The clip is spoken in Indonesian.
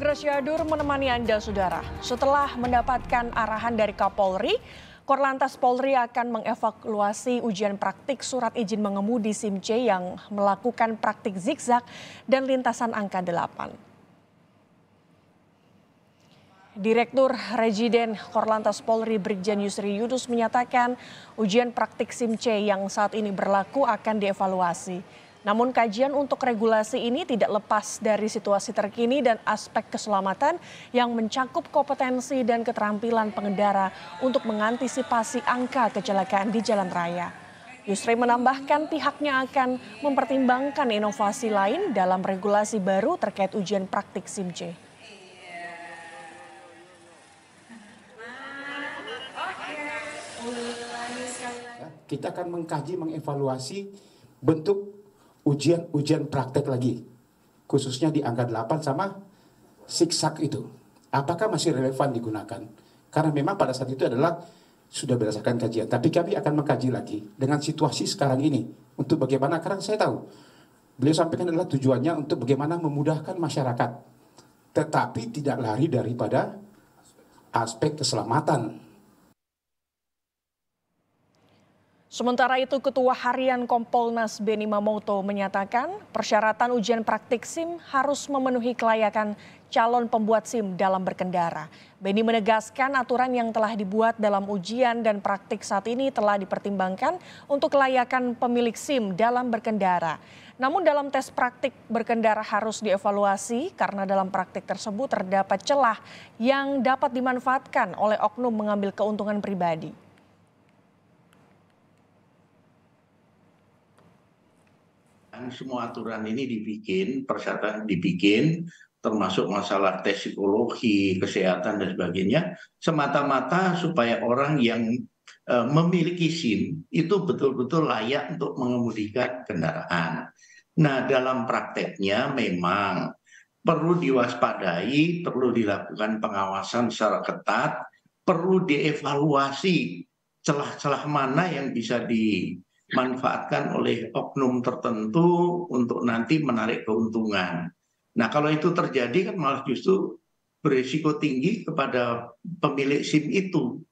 Dur menemani Anda, Saudara. Setelah mendapatkan arahan dari Kapolri, Korlantas Polri akan mengevakuasi ujian praktik surat izin mengemudi SIM C yang melakukan praktik zigzag dan lintasan angka 8. Direktur Residen Korlantas Polri Brigjen Yusri Yunus menyatakan ujian praktik SIM C yang saat ini berlaku akan dievaluasi. Namun kajian untuk regulasi ini tidak lepas dari situasi terkini dan aspek keselamatan yang mencakup kompetensi dan keterampilan pengendara untuk mengantisipasi angka kecelakaan di jalan raya. Yusri menambahkan pihaknya akan mempertimbangkan inovasi lain dalam regulasi baru terkait ujian praktik SIMJ. kita akan mengkaji, mengevaluasi bentuk ujian-ujian praktek lagi. Khususnya di angka 8 sama siksak itu. Apakah masih relevan digunakan? Karena memang pada saat itu adalah sudah berdasarkan kajian. Tapi kami akan mengkaji lagi dengan situasi sekarang ini. Untuk bagaimana, karena saya tahu. Beliau sampaikan adalah tujuannya untuk bagaimana memudahkan masyarakat. Tetapi tidak lari daripada aspek keselamatan Sementara itu Ketua Harian Kompolnas Beni Mamoto menyatakan persyaratan ujian praktik SIM harus memenuhi kelayakan calon pembuat SIM dalam berkendara. Beni menegaskan aturan yang telah dibuat dalam ujian dan praktik saat ini telah dipertimbangkan untuk kelayakan pemilik SIM dalam berkendara. Namun dalam tes praktik berkendara harus dievaluasi karena dalam praktik tersebut terdapat celah yang dapat dimanfaatkan oleh oknum mengambil keuntungan pribadi. Kan semua aturan ini dibikin persyaratan dibikin termasuk masalah tes psikologi kesehatan dan sebagainya semata mata supaya orang yang e, memiliki SIM itu betul-betul layak untuk mengemudikan kendaraan. Nah, dalam prakteknya memang perlu diwaspadai, perlu dilakukan pengawasan secara ketat, perlu dievaluasi celah-celah mana yang bisa di dimanfaatkan oleh oknum tertentu untuk nanti menarik keuntungan. Nah kalau itu terjadi kan malah justru berisiko tinggi kepada pemilik SIM itu